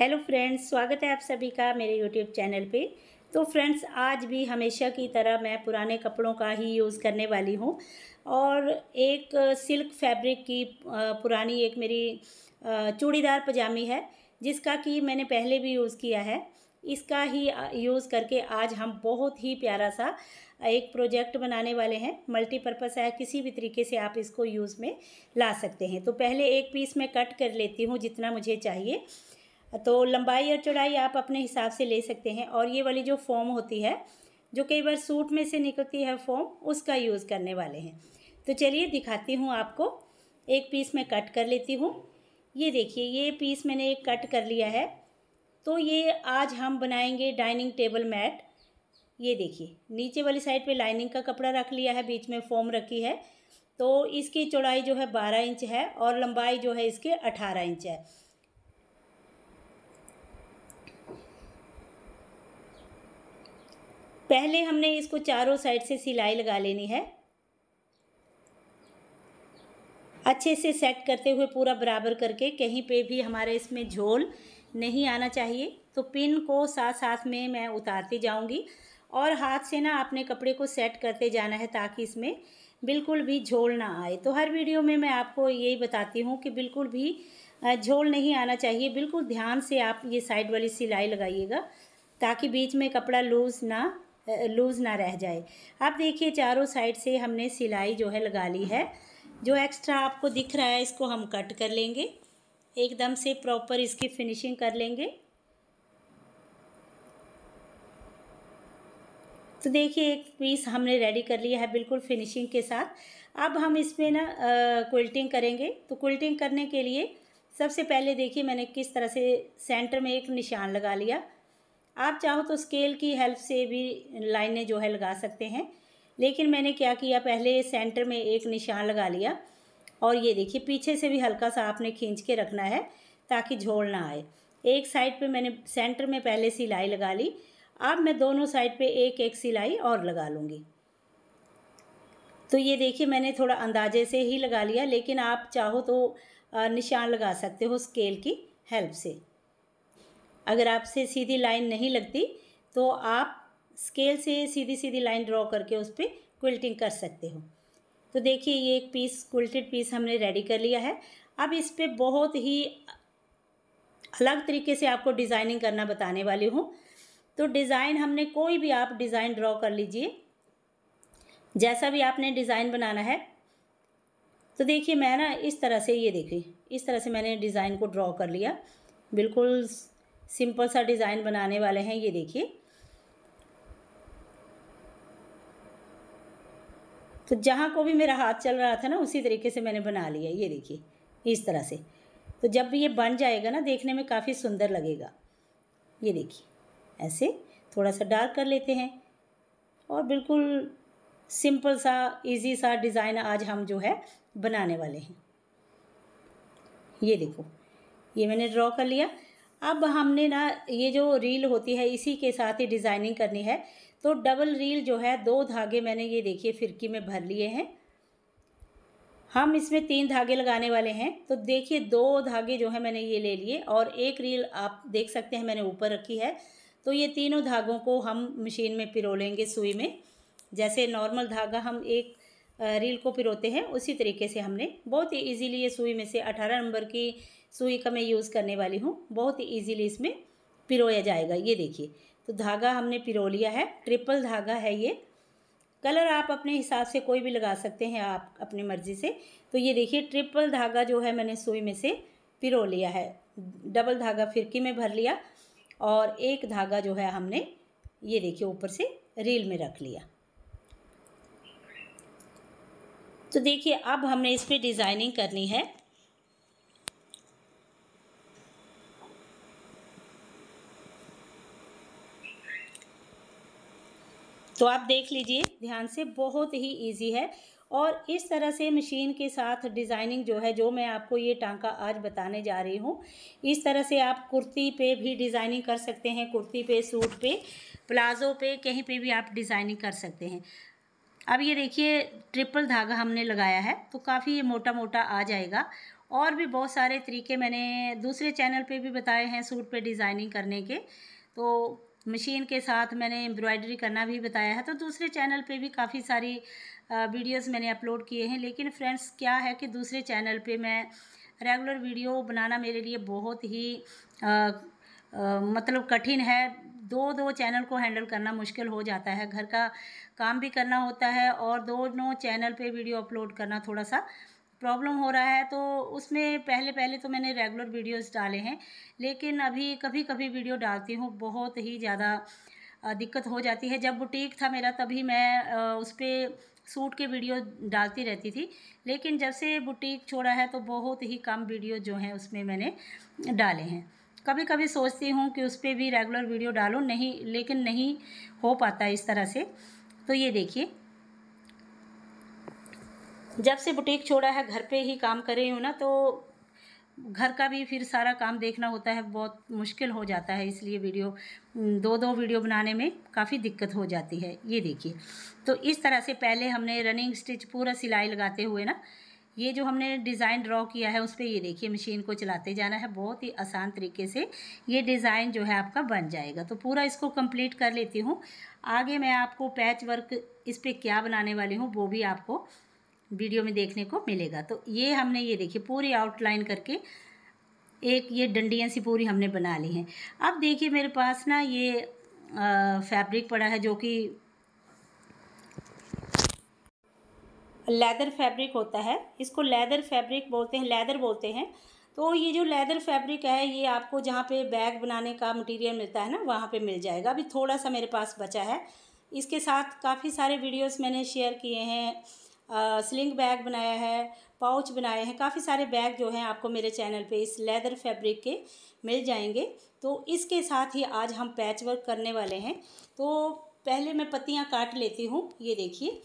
hello friends स्वागत है आप सभी का मेरे यूट्यूब चैनल पे तो फ्रेंड्स आज भी हमेशा की तरह मैं पुराने कपड़ों का ही यूज़ करने वाली हूँ और एक सिल्क फैब्रिक की पुरानी एक मेरी चूड़ीदार पजामी है जिसका कि मैंने पहले भी यूज़ किया है इसका ही यूज़ करके आज हम बहुत ही प्यारा सा एक प्रोजेक्ट बनाने वाले हैं मल्टीपर्पज़ है किसी भी तरीके से आप इसको यूज़ में ला सकते हैं तो पहले एक पीस मैं कट कर लेती हूँ जितना मुझे चाहिए तो लंबाई और चौड़ाई आप अपने हिसाब से ले सकते हैं और ये वाली जो फॉर्म होती है जो कई बार सूट में से निकलती है फॉर्म उसका यूज़ करने वाले हैं तो चलिए दिखाती हूँ आपको एक पीस मैं कट कर लेती हूँ ये देखिए ये पीस मैंने एक कट कर लिया है तो ये आज हम बनाएंगे डाइनिंग टेबल मैट ये देखिए नीचे वाली साइड पे लाइनिंग का कपड़ा रख लिया है बीच में फोम रखी है तो इसकी चौड़ाई जो है बारह इंच है और लंबाई जो है इसके अठारह इंच है पहले हमने इसको चारों साइड से सिलाई लगा लेनी है अच्छे से सेट करते हुए पूरा बराबर करके कहीं पे भी हमारे इसमें झोल नहीं आना चाहिए तो पिन को साथ साथ में मैं उतारती जाऊंगी और हाथ से ना अपने कपड़े को सेट करते जाना है ताकि इसमें बिल्कुल भी झोल ना आए तो हर वीडियो में मैं आपको यही बताती हूँ कि बिल्कुल भी झोल नहीं आना चाहिए बिल्कुल ध्यान से आप ये साइड वाली सिलाई लगाइएगा ताकि बीच में कपड़ा लूज़ ना लूज़ ना रह जाए अब देखिए चारों साइड से हमने सिलाई जो है लगा ली है जो एक्स्ट्रा आपको दिख रहा है इसको हम कट कर लेंगे एकदम से प्रॉपर इसकी फिनिशिंग कर लेंगे तो देखिए एक पीस हमने रेडी कर लिया है बिल्कुल फिनिशिंग के साथ अब हम इसमें ना क्विल्टिंग करेंगे तो क्विल्टिंग करने के लिए सबसे पहले देखिए मैंने किस तरह से सेंटर में एक निशान लगा लिया आप चाहो तो स्केल की हेल्प से भी लाइनें जो है लगा सकते हैं लेकिन मैंने क्या किया पहले सेंटर में एक निशान लगा लिया और ये देखिए पीछे से भी हल्का सा आपने खींच के रखना है ताकि झोल ना आए एक साइड पे मैंने सेंटर में पहले सिलाई लगा ली अब मैं दोनों साइड पे एक एक सिलाई और लगा लूँगी तो ये देखिए मैंने थोड़ा अंदाजे से ही लगा लिया लेकिन आप चाहो तो निशान लगा सकते हो स्केल की हेल्प से अगर आपसे सीधी लाइन नहीं लगती तो आप स्केल से सीधी सीधी लाइन ड्रॉ करके उस पर क्विल्टिंग कर सकते हो तो देखिए ये एक पीस क्विल्टेड पीस हमने रेडी कर लिया है अब इस पर बहुत ही अलग तरीके से आपको डिज़ाइनिंग करना बताने वाली हूँ तो डिज़ाइन हमने कोई भी आप डिज़ाइन ड्रॉ कर लीजिए जैसा भी आपने डिज़ाइन बनाना है तो देखिए मैं ना इस तरह से ये देखिए इस तरह से मैंने डिज़ाइन को ड्रॉ कर लिया बिल्कुल सिंपल सा डिज़ाइन बनाने वाले हैं ये देखिए तो जहाँ को भी मेरा हाथ चल रहा था ना उसी तरीके से मैंने बना लिया ये देखिए इस तरह से तो जब भी ये बन जाएगा ना देखने में काफ़ी सुंदर लगेगा ये देखिए ऐसे थोड़ा सा डार्क कर लेते हैं और बिल्कुल सिंपल सा इजी सा डिज़ाइन आज हम जो है बनाने वाले हैं ये देखो ये मैंने ड्रॉ कर लिया अब हमने ना ये जो रील होती है इसी के साथ ही डिज़ाइनिंग करनी है तो डबल रील जो है दो धागे मैंने ये देखिए फिरकी में भर लिए हैं हम इसमें तीन धागे लगाने वाले हैं तो देखिए दो धागे जो है मैंने ये ले लिए और एक रील आप देख सकते हैं मैंने ऊपर रखी है तो ये तीनों धागों को हम मशीन में पिरो लेंगे सुई में जैसे नॉर्मल धागा हम एक रील को पिरोते हैं उसी तरीके से हमने बहुत ही ईजीली ये सुई में से अठारह नंबर की सुई का मैं यूज़ करने वाली हूँ बहुत ही ईजीली इसमें पिरोया जाएगा ये देखिए तो धागा हमने पिरो लिया है ट्रिपल धागा है ये कलर आप अपने हिसाब से कोई भी लगा सकते हैं आप अपनी मर्ज़ी से तो ये देखिए ट्रिपल धागा जो है मैंने सुई में से पिरो लिया है डबल धागा फिरकी में भर लिया और एक धागा जो है हमने ये देखिए ऊपर से रील में रख लिया तो देखिए अब हमने इस पर डिज़ाइनिंग करनी है तो आप देख लीजिए ध्यान से बहुत ही ईजी है और इस तरह से मशीन के साथ डिज़ाइनिंग जो है जो मैं आपको ये टांका आज बताने जा रही हूँ इस तरह से आप कुर्ती पे भी डिज़ाइनिंग कर सकते हैं कुर्ती पे सूट पे प्लाज़ो पे कहीं पे भी आप डिज़ाइनिंग कर सकते हैं अब ये देखिए ट्रिपल धागा हमने लगाया है तो काफ़ी ये मोटा मोटा आ जाएगा और भी बहुत सारे तरीके मैंने दूसरे चैनल पर भी बताए हैं सूट पर डिज़ाइनिंग करने के तो मशीन के साथ मैंने एम्ब्रॉयडरी करना भी बताया है तो दूसरे चैनल पे भी काफ़ी सारी वीडियोस मैंने अपलोड किए हैं लेकिन फ्रेंड्स क्या है कि दूसरे चैनल पे मैं रेगुलर वीडियो बनाना मेरे लिए बहुत ही आ, आ, मतलब कठिन है दो दो चैनल को हैंडल करना मुश्किल हो जाता है घर का काम भी करना होता है और दोनों चैनल पर वीडियो अपलोड करना थोड़ा सा प्रॉब्लम हो रहा है तो उसमें पहले पहले तो मैंने रेगुलर वीडियोस डाले हैं लेकिन अभी कभी कभी वीडियो डालती हूँ बहुत ही ज़्यादा दिक्कत हो जाती है जब बुटीक था मेरा तभी मैं उस पर सूट के वीडियो डालती रहती थी लेकिन जब से बुटीक छोड़ा है तो बहुत ही कम वीडियो जो हैं उसमें मैंने डाले हैं कभी कभी सोचती हूँ कि उस पर भी रेगुलर वीडियो डालूँ नहीं लेकिन नहीं हो पाता इस तरह से तो ये देखिए जब से बुटीक छोड़ा है घर पे ही काम कर रही हूँ ना तो घर का भी फिर सारा काम देखना होता है बहुत मुश्किल हो जाता है इसलिए वीडियो दो दो वीडियो बनाने में काफ़ी दिक्कत हो जाती है ये देखिए तो इस तरह से पहले हमने रनिंग स्टिच पूरा सिलाई लगाते हुए ना ये जो हमने डिज़ाइन ड्रॉ किया है उस पर ये देखिए मशीन को चलाते जाना है बहुत ही आसान तरीके से ये डिज़ाइन जो है आपका बन जाएगा तो पूरा इसको कंप्लीट कर लेती हूँ आगे मैं आपको पैच वर्क इस पर क्या बनाने वाली हूँ वो भी आपको वीडियो में देखने को मिलेगा तो ये हमने ये देखिए पूरी आउटलाइन करके एक ये डंडियाँ सी पूरी हमने बना ली हैं अब देखिए मेरे पास ना ये फैब्रिक पड़ा है जो कि लेदर फैब्रिक होता है इसको लेदर फैब्रिक बोलते हैं लेदर बोलते हैं तो ये जो लेदर फैब्रिक है ये आपको जहाँ पे बैग बनाने का मटेरियल मिलता है ना वहाँ पे मिल जाएगा अभी थोड़ा सा मेरे पास बचा है इसके साथ काफ़ी सारे वीडियोस मैंने शेयर किए हैं स्लिंग बैग बनाया है पाउच बनाए हैं काफ़ी सारे बैग जो हैं आपको मेरे चैनल पे इस लेदर फैब्रिक के मिल जाएंगे तो इसके साथ ही आज हम पैच वर्क करने वाले हैं तो पहले मैं पत्तियाँ काट लेती हूँ ये देखिए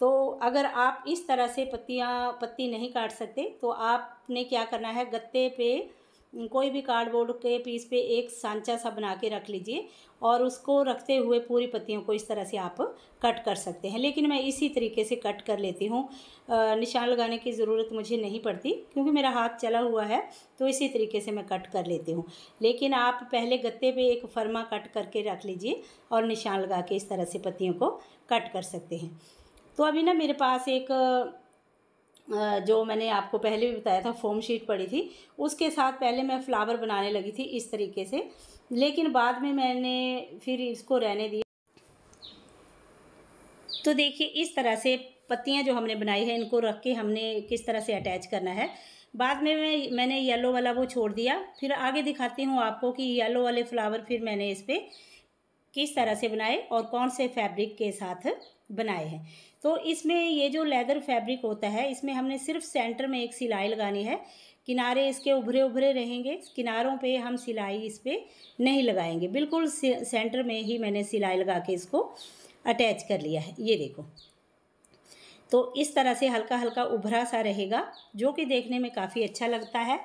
तो अगर आप इस तरह से पत्तियाँ पत्ती नहीं काट सकते तो आपने क्या करना है गत्ते पे कोई भी कार्डबोर्ड के पीस पे एक सांचा सा बना के रख लीजिए और उसको रखते हुए पूरी पत्तियों को इस तरह से आप कट कर सकते हैं लेकिन मैं इसी तरीके से कट कर लेती हूँ निशान लगाने की ज़रूरत मुझे नहीं पड़ती क्योंकि मेरा हाथ चला हुआ है तो इसी तरीके से मैं कट कर लेती हूँ लेकिन आप पहले गत्ते पे एक फर्मा कट करके रख लीजिए और निशान लगा के इस तरह से पत्तियों को कट कर सकते हैं तो अभी ना मेरे पास एक जो मैंने आपको पहले भी बताया था फोम शीट पड़ी थी उसके साथ पहले मैं फ्लावर बनाने लगी थी इस तरीके से लेकिन बाद में मैंने फिर इसको रहने दिया तो देखिए इस तरह से पत्तियां जो हमने बनाई है इनको रख के हमने किस तरह से अटैच करना है बाद में मैं मैंने येलो वाला वो छोड़ दिया फिर आगे दिखाती हूँ आपको कि येलो वाले फ्लावर फिर मैंने इस पर किस तरह से बनाए और कौन से फैब्रिक के साथ बनाए हैं तो इसमें ये जो लेदर फैब्रिक होता है इसमें हमने सिर्फ सेंटर में एक सिलाई लगानी है किनारे इसके उभरे उभरे रहेंगे किनारों पे हम सिलाई इस पर नहीं लगाएंगे बिल्कुल सेंटर में ही मैंने सिलाई लगा के इसको अटैच कर लिया है ये देखो तो इस तरह से हल्का हल्का उभरा सा रहेगा जो कि देखने में काफ़ी अच्छा लगता है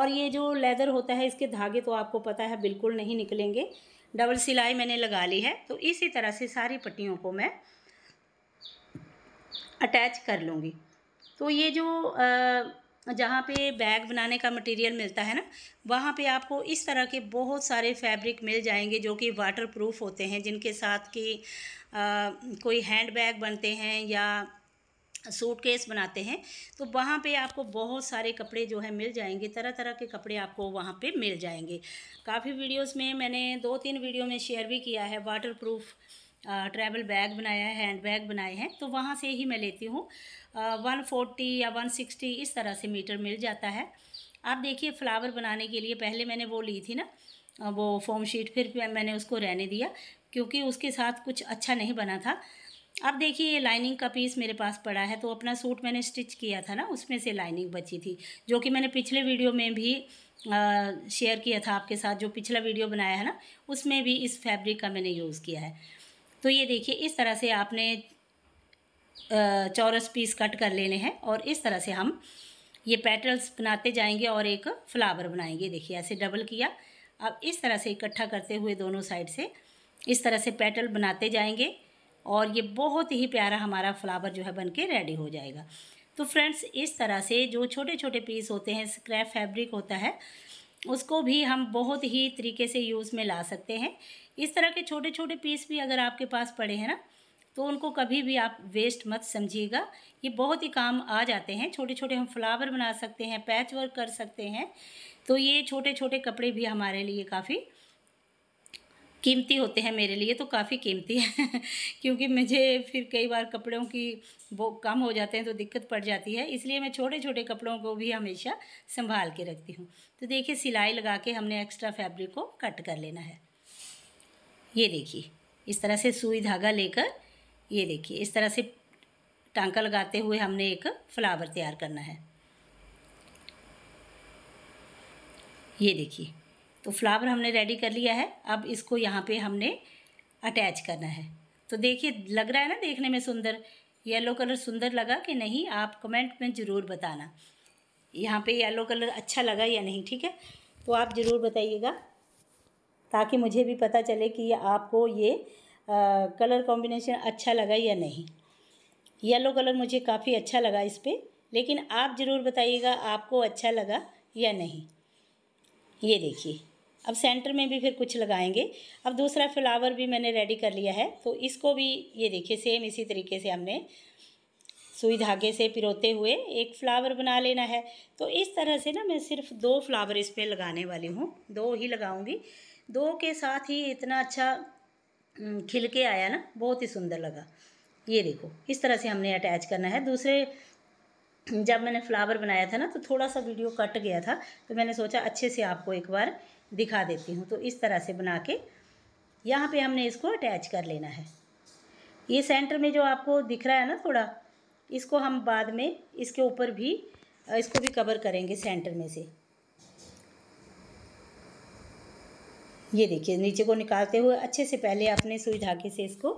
और ये जो लेदर होता है इसके धागे तो आपको पता है बिल्कुल नहीं निकलेंगे डबल सिलाई मैंने लगा ली है तो इसी तरह से सारी पट्टियों को मैं अटैच कर लूँगी तो ये जो जहाँ पे बैग बनाने का मटेरियल मिलता है ना वहाँ पे आपको इस तरह के बहुत सारे फैब्रिक मिल जाएंगे जो कि वाटर प्रूफ होते हैं जिनके साथ कि कोई हैंड बैग बनते हैं या सूटकेस बनाते हैं तो वहाँ पे आपको बहुत सारे कपड़े जो है मिल जाएंगे तरह तरह के कपड़े आपको वहाँ पे मिल जाएंगे काफ़ी वीडियोस में मैंने दो तीन वीडियो में शेयर भी किया है वाटर प्रूफ ट्रैवल बैग बनाया है हैंड बैग बनाए हैं तो वहाँ से ही मैं लेती हूँ वन फोर्टी या वन सिक्सटी इस तरह से मीटर मिल जाता है आप देखिए फ्लावर बनाने के लिए पहले मैंने वो ली थी ना वो फॉर्म शीट फिर मैंने उसको रहने दिया क्योंकि उसके साथ कुछ अच्छा नहीं बना था अब देखिए ये लाइनिंग का पीस मेरे पास पड़ा है तो अपना सूट मैंने स्टिच किया था ना उसमें से लाइनिंग बची थी जो कि मैंने पिछले वीडियो में भी शेयर किया था आपके साथ जो पिछला वीडियो बनाया है ना उसमें भी इस फैब्रिक का मैंने यूज़ किया है तो ये देखिए इस तरह से आपने चौरस पीस कट कर लेने हैं और इस तरह से हम ये पेटल्स बनाते जाएंगे और एक फ्लावर बनाएंगे देखिए ऐसे डबल किया अब इस तरह से इकट्ठा करते हुए दोनों साइड से इस तरह से पेटल बनाते जाएंगे और ये बहुत ही प्यारा हमारा फ्लावर जो है बन के रेडी हो जाएगा तो फ्रेंड्स इस तरह से जो छोटे छोटे पीस होते हैं स्क्रैप फैब्रिक होता है उसको भी हम बहुत ही तरीके से यूज़ में ला सकते हैं इस तरह के छोटे छोटे पीस भी अगर आपके पास पड़े हैं ना तो उनको कभी भी आप वेस्ट मत समझिएगा ये बहुत ही काम आ जाते हैं छोटे छोटे हम फ्लावर बना सकते हैं पैच वर्क कर सकते हैं तो ये छोटे छोटे कपड़े भी हमारे लिए काफ़ी कीमती होते हैं मेरे लिए तो काफ़ी कीमती है क्योंकि मुझे फिर कई बार कपड़ों की वो कम हो जाते हैं तो दिक्कत पड़ जाती है इसलिए मैं छोटे छोटे कपड़ों को भी हमेशा संभाल के रखती हूँ तो देखिए सिलाई लगा के हमने एक्स्ट्रा फैब्रिक को कट कर लेना है ये देखिए इस तरह से सुई धागा लेकर ये देखिए इस तरह से टांका लगाते हुए हमने एक फ्लावर तैयार करना है ये देखिए तो फ्लावर हमने रेडी कर लिया है अब इसको यहाँ पे हमने अटैच करना है तो देखिए लग रहा है ना देखने में सुंदर येलो कलर सुंदर लगा कि नहीं आप कमेंट में ज़रूर बताना यहाँ पे येलो कलर अच्छा लगा या नहीं ठीक है तो आप ज़रूर बताइएगा ताकि मुझे भी पता चले कि आपको ये आ, कलर कॉम्बिनेशन अच्छा लगा या नहीं येलो कलर मुझे काफ़ी अच्छा लगा इस पर लेकिन आप ज़रूर बताइएगा आपको अच्छा लगा या नहीं ये देखिए अब सेंटर में भी फिर कुछ लगाएंगे अब दूसरा फ्लावर भी मैंने रेडी कर लिया है तो इसको भी ये देखिए सेम इसी तरीके से हमने सुई धागे से पिरोते हुए एक फ्लावर बना लेना है तो इस तरह से ना मैं सिर्फ दो फ्लावर इस पर लगाने वाली हूँ दो ही लगाऊंगी दो के साथ ही इतना अच्छा हम्म, खिल के आया ना बहुत ही सुंदर लगा ये देखो इस तरह से हमने अटैच करना है दूसरे जब मैंने फ्लावर बनाया था ना तो थोड़ा सा वीडियो कट गया था तो मैंने सोचा अच्छे से आपको एक बार दिखा देती हूँ तो इस तरह से बना के यहाँ पे हमने इसको अटैच कर लेना है ये सेंटर में जो आपको दिख रहा है ना थोड़ा इसको हम बाद में इसके ऊपर भी इसको भी कवर करेंगे सेंटर में से ये देखिए नीचे को निकालते हुए अच्छे से पहले आपने सुई धागे से इसको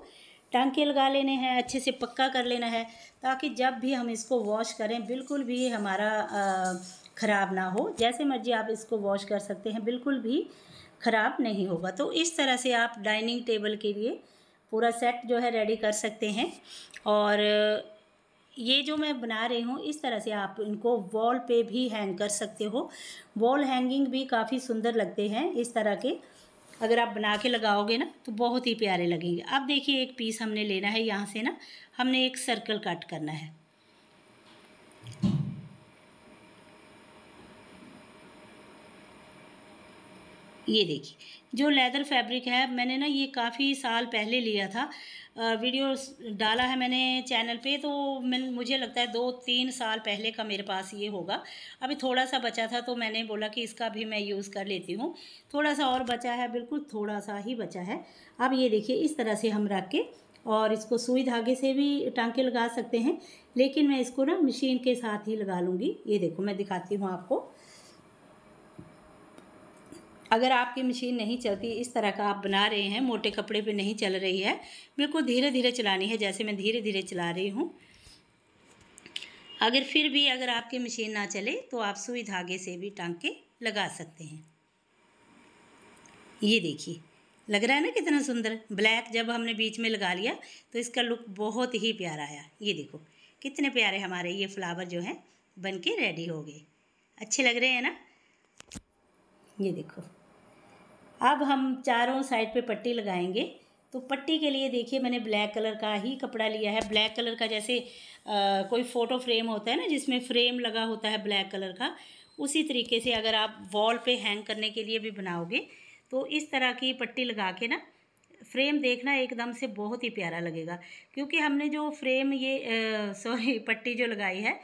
टांके लगा लेने हैं अच्छे से पक्का कर लेना है ताकि जब भी हम इसको वॉश करें बिल्कुल भी हमारा ख़राब ना हो जैसे मर्जी आप इसको वॉश कर सकते हैं बिल्कुल भी ख़राब नहीं होगा तो इस तरह से आप डाइनिंग टेबल के लिए पूरा सेट जो है रेडी कर सकते हैं और ये जो मैं बना रही हूँ इस तरह से आप इनको वॉल पे भी हैंग कर सकते हो वॉल हैंगिंग भी काफ़ी सुंदर लगते हैं इस तरह के अगर आप बना के लगाओगे ना तो बहुत ही प्यारे लगेंगे अब देखिए एक पीस हमने लेना है यहाँ से ना हमने एक सर्कल कट करना है ये देखिए जो लेदर फैब्रिक है मैंने ना ये काफ़ी साल पहले लिया था वीडियो डाला है मैंने चैनल पे तो मैं मुझे लगता है दो तीन साल पहले का मेरे पास ये होगा अभी थोड़ा सा बचा था तो मैंने बोला कि इसका भी मैं यूज़ कर लेती हूँ थोड़ा सा और बचा है बिल्कुल थोड़ा सा ही बचा है अब ये देखिए इस तरह से हम रख के और इसको सुई धागे से भी टांके लगा सकते हैं लेकिन मैं इसको ना मशीन के साथ ही लगा लूँगी ये देखो मैं दिखाती हूँ आपको अगर आपकी मशीन नहीं चलती इस तरह का आप बना रहे हैं मोटे कपड़े पे नहीं चल रही है बिल्कुल धीरे धीरे चलानी है जैसे मैं धीरे धीरे चला रही हूँ अगर फिर भी अगर आपकी मशीन ना चले तो आप सुई धागे से भी टांग के लगा सकते हैं ये देखिए लग रहा है ना कितना सुंदर ब्लैक जब हमने बीच में लगा लिया तो इसका लुक बहुत ही प्यारा आया ये देखो कितने प्यारे हमारे ये फ्लावर जो हैं बन के रेडी हो गए अच्छे लग रहे हैं ना ये देखो अब हम चारों साइड पे पट्टी लगाएंगे तो पट्टी के लिए देखिए मैंने ब्लैक कलर का ही कपड़ा लिया है ब्लैक कलर का जैसे आ, कोई फ़ोटो फ्रेम होता है ना जिसमें फ्रेम लगा होता है ब्लैक कलर का उसी तरीके से अगर आप वॉल पे हैंग करने के लिए भी बनाओगे तो इस तरह की पट्टी लगा के ना फ्रेम देखना एकदम से बहुत ही प्यारा लगेगा क्योंकि हमने जो फ्रेम ये सॉरी पट्टी जो लगाई है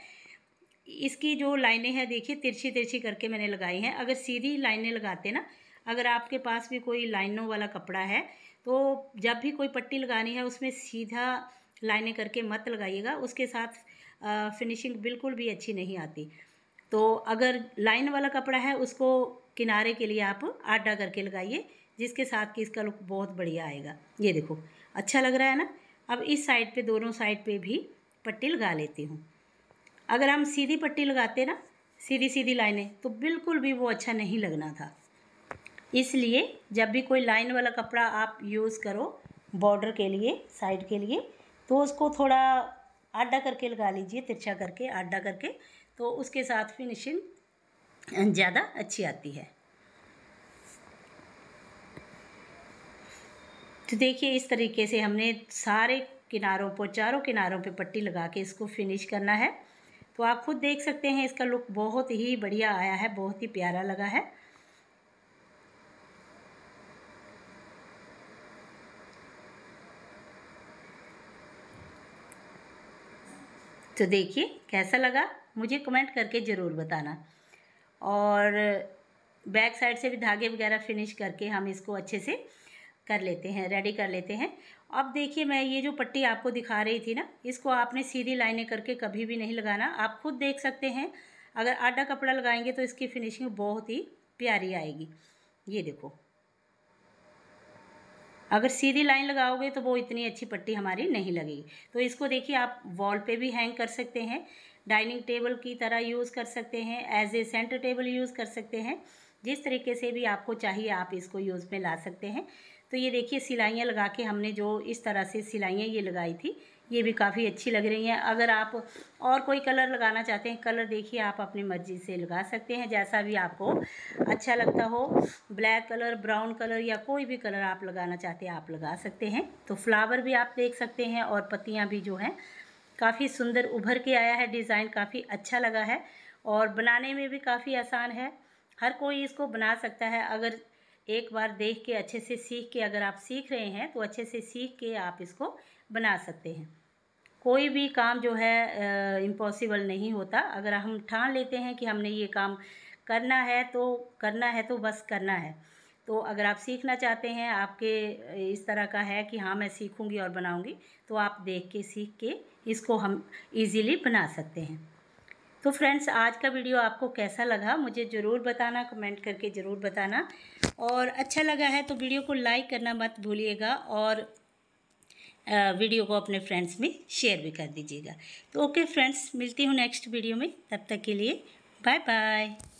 इसकी जो लाइनें हैं देखिए तिरछी तिरछी करके मैंने लगाई हैं अगर सीधी लाइनें लगाते ना अगर आपके पास भी कोई लाइनों वाला कपड़ा है तो जब भी कोई पट्टी लगानी है उसमें सीधा लाइनें करके मत लगाइएगा उसके साथ फिनिशिंग बिल्कुल भी अच्छी नहीं आती तो अगर लाइन वाला कपड़ा है उसको किनारे के लिए आप आटा करके लगाइए जिसके साथ कि इसका लुक बहुत बढ़िया आएगा ये देखो अच्छा लग रहा है ना अब इस साइड पे दोनों साइड पे भी पट्टी लगा लेती हूँ अगर हम सीधी पट्टी लगाते ना सीधी सीधी लाइनें तो बिल्कुल भी वो अच्छा नहीं लगना था इसलिए जब भी कोई लाइन वाला कपड़ा आप यूज़ करो बॉर्डर के लिए साइड के लिए तो उसको थोड़ा आड्डा करके लगा लीजिए तिरछा करके आड्डा करके तो उसके साथ फिनिशिंग ज़्यादा अच्छी आती है तो देखिए इस तरीके से हमने सारे किनारों पर चारों किनारों पे पट्टी लगा के इसको फिनिश करना है तो आप खुद देख सकते हैं इसका लुक बहुत ही बढ़िया आया है बहुत ही प्यारा लगा है तो देखिए कैसा लगा मुझे कमेंट करके ज़रूर बताना और बैक साइड से भी धागे वगैरह फिनिश करके हम इसको अच्छे से कर लेते हैं रेडी कर लेते हैं अब देखिए मैं ये जो पट्टी आपको दिखा रही थी ना इसको आपने सीधी लाइनें करके कभी भी नहीं लगाना आप खुद देख सकते हैं अगर आधा कपड़ा लगाएंगे तो इसकी फिनिशिंग बहुत ही प्यारी आएगी ये देखो अगर सीधी लाइन लगाओगे तो वो इतनी अच्छी पट्टी हमारी नहीं लगेगी तो इसको देखिए आप वॉल पे भी हैंग कर सकते हैं डाइनिंग टेबल की तरह यूज़ कर सकते हैं as a centre table use कर सकते हैं जिस तरीके से भी आपको चाहिए आप इसको यूज़ में ला सकते हैं तो ये देखिए सिलाइयाँ लगा के हमने जो इस तरह से सिलाइयाँ ये लगाई थी ये भी काफ़ी अच्छी लग रही हैं अगर आप और कोई कलर लगाना चाहते हैं कलर देखिए आप अपनी मर्ज़ी से लगा सकते हैं जैसा भी आपको अच्छा लगता हो ब्लैक कलर ब्राउन कलर या कोई भी कलर आप लगाना चाहते हैं आप लगा सकते हैं तो फ्लावर भी आप देख सकते हैं और पत्तियाँ भी जो हैं काफ़ी सुंदर उभर के आया है डिज़ाइन काफ़ी अच्छा लगा है और बनाने में भी काफ़ी आसान है हर कोई इसको बना सकता है अगर एक बार देख के अच्छे से सीख के अगर आप सीख रहे हैं तो अच्छे से सीख के आप इसको बना सकते हैं कोई भी काम जो है इम्पॉसिबल नहीं होता अगर हम ठान लेते हैं कि हमने ये काम करना है तो करना है तो बस करना है तो अगर आप सीखना चाहते हैं आपके इस तरह का है कि हाँ मैं सीखूंगी और बनाऊंगी तो आप देख के सीख के इसको हम इजीली बना सकते हैं तो फ्रेंड्स आज का वीडियो आपको कैसा लगा मुझे ज़रूर बताना कमेंट करके ज़रूर बताना और अच्छा लगा है तो वीडियो को लाइक करना मत भूलिएगा और वीडियो को अपने फ्रेंड्स में शेयर भी कर दीजिएगा तो ओके फ्रेंड्स मिलती हूँ नेक्स्ट वीडियो में तब तक के लिए बाय बाय